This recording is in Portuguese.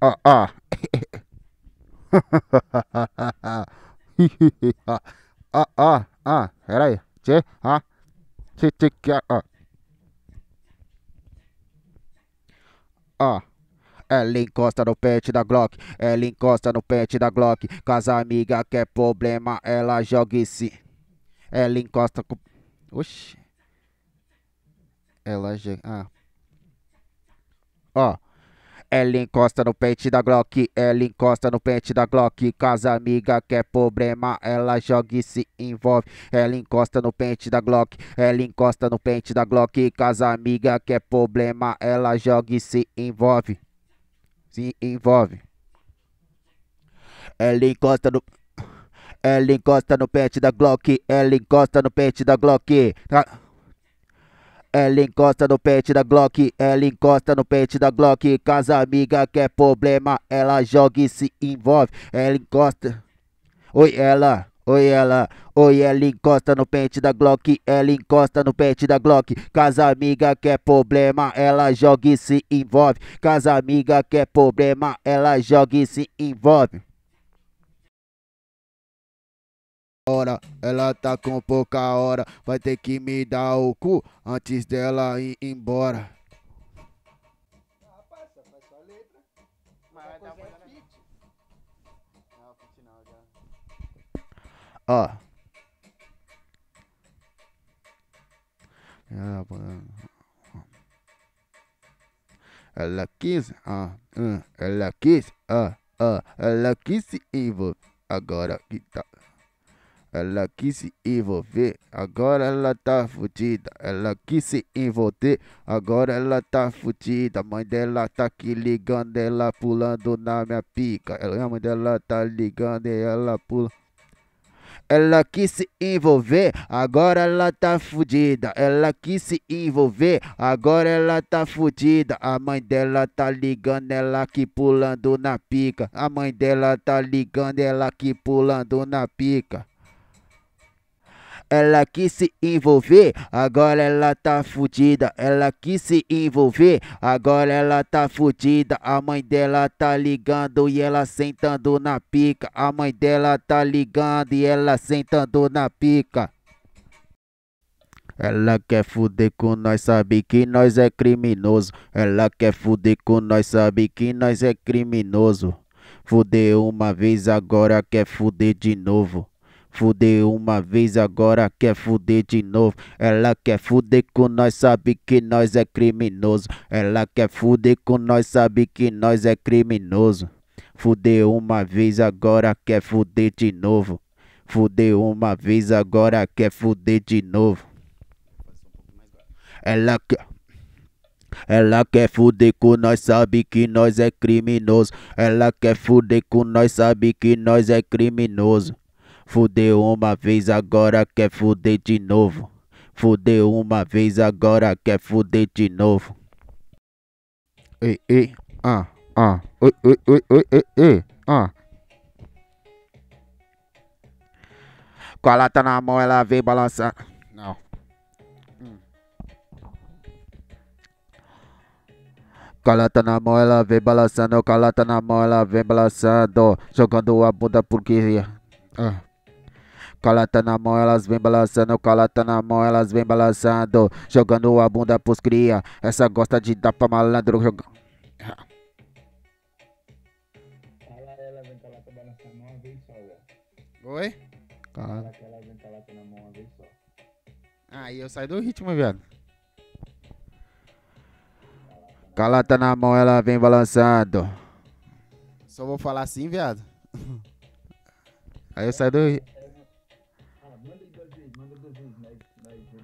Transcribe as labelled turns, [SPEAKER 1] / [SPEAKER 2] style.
[SPEAKER 1] ah, ah. ah, ah, ah, peraí. Tchê, ah. Tchê, tchê, ah. Ah. Ela encosta no pet da Glock, ela encosta no pet da Glock. Caso amiga quer problema, ela joga se. Ela encosta com. oxe, Ela já, Ah. Ó. Ela encosta no pente da Glock, ela encosta no pente da Glock. Casa amiga quer problema, ela joga e se envolve. Ela encosta no pente da Glock, ela encosta no pente da Glock. Casa amiga quer problema, ela joga e se envolve. Se envolve. Ela encosta no. Ela encosta no pente da Glock, ela encosta no pente da Glock. Tá... Ela encosta no pente da Glock, ela encosta no pente da Glock. Caso amiga quer é problema, ela joga e se envolve. Ela encosta. Oi, ela. Oi ela, oi ela encosta no pente da Glock, ela encosta no pente da Glock. Casa amiga quer é problema, ela joga e se envolve. Casa amiga quer é problema, ela joga e se envolve. hora, ela tá com pouca hora. Vai ter que me dar o cu antes dela ir embora. Ó. Ela quis, ah, ela quis, ah, ah, ela quis se vou Agora que tá ela quis se envolver, agora ela tá fudida. Ela quis se envolver, agora ela tá fudida. Mãe dela tá aqui ligando, ela pulando na minha pica. Ela, a mãe dela tá ligando e ela pula. Ela quis se envolver, agora ela tá fudida. Ela quis se envolver, agora ela tá fudida. A mãe dela tá ligando, ela que pulando na pica. A mãe dela tá ligando, ela que pulando na pica ela quis se envolver, agora ela tá fudida. Ela quis se envolver, agora ela tá fudida. A mãe dela tá ligando e ela sentando na pica. A mãe dela tá ligando e ela sentando na pica. Ela quer fuder com nós, sabe que nós é criminoso. Ela quer fuder com nós, sabe que nós é criminoso. Fuder uma vez, agora quer fuder de novo. Fudeu uma vez, agora quer fuder de novo. Ela quer fuder com nós, sabe que nós é criminoso. Ela quer fuder com nós, sabe que nós é criminoso. Fudeu uma vez, agora quer fuder de novo. Fudeu uma vez, agora quer fuder de novo. Ela quer. Ela quer fuder com nós, sabe que nós é criminoso. Ela quer fuder com nós, sabe que nós é criminoso. Fudeu uma vez, agora quer fuder de novo. Fudeu uma vez, agora quer fuder de novo. Ei, ei, ah, ah, oi, oi, oi, oi, ei, ei, ah. Com a lata na mão, ela vem balançar. Não. Hum. Calata na mão, ela vem balançando. Calata na mão, ela vem balançando. Jogando a bunda porque. Ah. Calata na mão, elas vem balançando. Calata na mão, elas vem balançando. Jogando a bunda pros cria. Essa gosta de dar pra malandro. Joga... Oi? Calata. Aí ah, eu saio do ritmo, viado. Calata na mão, ela vem balançando. Só vou falar assim, viado. Aí eu saio do.